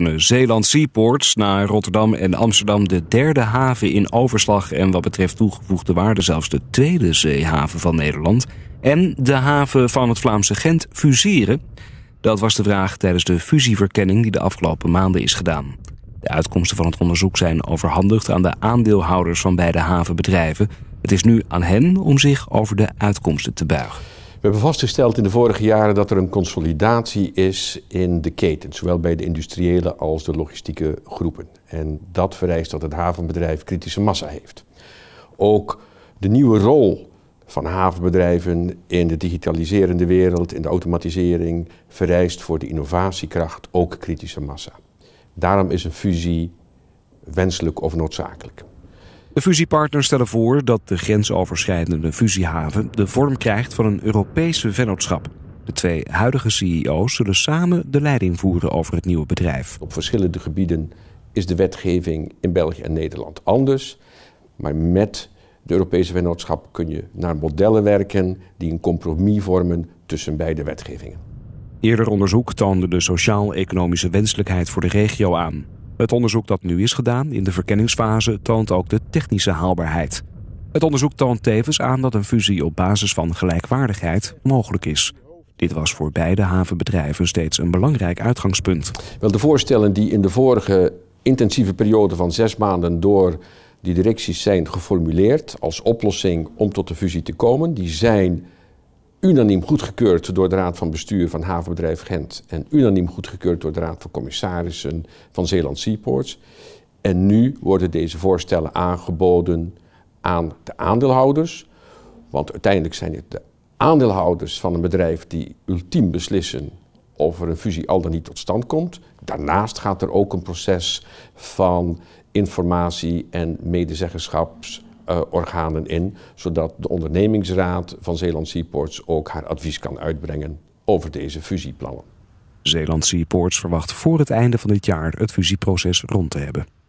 kunnen Zeeland Seaports naar Rotterdam en Amsterdam de derde haven in overslag en wat betreft toegevoegde waarde zelfs de tweede zeehaven van Nederland en de haven van het Vlaamse Gent fuseren? Dat was de vraag tijdens de fusieverkenning die de afgelopen maanden is gedaan. De uitkomsten van het onderzoek zijn overhandigd aan de aandeelhouders van beide havenbedrijven. Het is nu aan hen om zich over de uitkomsten te buigen. We hebben vastgesteld in de vorige jaren dat er een consolidatie is in de keten, zowel bij de industriële als de logistieke groepen. En dat vereist dat het havenbedrijf kritische massa heeft. Ook de nieuwe rol van havenbedrijven in de digitaliserende wereld, in de automatisering, vereist voor de innovatiekracht ook kritische massa. Daarom is een fusie wenselijk of noodzakelijk. De fusiepartners stellen voor dat de grensoverschrijdende fusiehaven de vorm krijgt van een Europese vennootschap. De twee huidige CEO's zullen samen de leiding voeren over het nieuwe bedrijf. Op verschillende gebieden is de wetgeving in België en Nederland anders. Maar met de Europese vennootschap kun je naar modellen werken die een compromis vormen tussen beide wetgevingen. Eerder onderzoek toonde de sociaal-economische wenselijkheid voor de regio aan. Het onderzoek dat nu is gedaan in de verkenningsfase toont ook de technische haalbaarheid. Het onderzoek toont tevens aan dat een fusie op basis van gelijkwaardigheid mogelijk is. Dit was voor beide havenbedrijven steeds een belangrijk uitgangspunt. Wel, de voorstellen die in de vorige intensieve periode van zes maanden door die directies zijn geformuleerd als oplossing om tot de fusie te komen, die zijn unaniem goedgekeurd door de Raad van Bestuur van Havenbedrijf Gent. En unaniem goedgekeurd door de Raad van Commissarissen van Zeeland Seaports. En nu worden deze voorstellen aangeboden aan de aandeelhouders. Want uiteindelijk zijn het de aandeelhouders van een bedrijf die ultiem beslissen of er een fusie al dan niet tot stand komt. Daarnaast gaat er ook een proces van informatie en medezeggenschaps. Eh, organen in, zodat de ondernemingsraad van Zeeland Seaports ook haar advies kan uitbrengen over deze fusieplannen. Zeeland Seaports verwacht voor het einde van dit jaar het fusieproces rond te hebben.